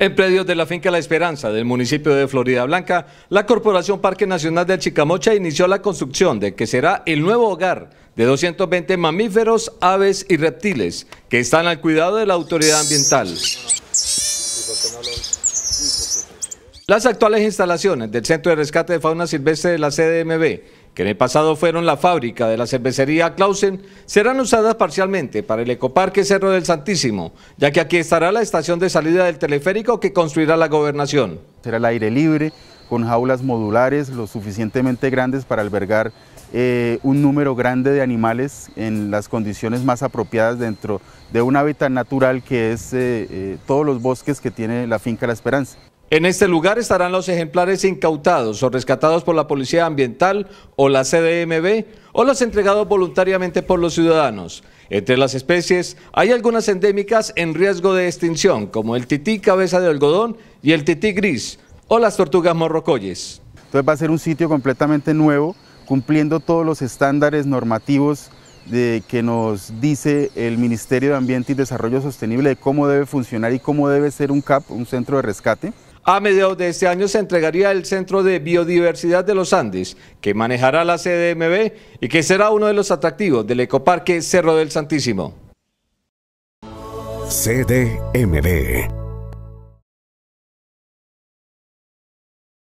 En predios de la finca La Esperanza del municipio de Florida Blanca, la Corporación Parque Nacional del Chicamocha inició la construcción de que será el nuevo hogar de 220 mamíferos, aves y reptiles que están al cuidado de la autoridad ambiental. Las actuales instalaciones del Centro de Rescate de Fauna Silvestre de la CDMB que en el pasado fueron la fábrica de la cervecería Clausen, serán usadas parcialmente para el ecoparque Cerro del Santísimo, ya que aquí estará la estación de salida del teleférico que construirá la gobernación. Será el aire libre, con jaulas modulares lo suficientemente grandes para albergar eh, un número grande de animales en las condiciones más apropiadas dentro de un hábitat natural que es eh, eh, todos los bosques que tiene la finca La Esperanza. En este lugar estarán los ejemplares incautados o rescatados por la Policía Ambiental o la CDMB o los entregados voluntariamente por los ciudadanos. Entre las especies hay algunas endémicas en riesgo de extinción, como el tití cabeza de algodón y el tití gris o las tortugas morrocoyes. Entonces va a ser un sitio completamente nuevo, cumpliendo todos los estándares normativos de, que nos dice el Ministerio de Ambiente y Desarrollo Sostenible de cómo debe funcionar y cómo debe ser un CAP, un centro de rescate. A mediados de este año se entregaría el Centro de Biodiversidad de los Andes, que manejará la CDMB y que será uno de los atractivos del ecoparque Cerro del Santísimo. CDMB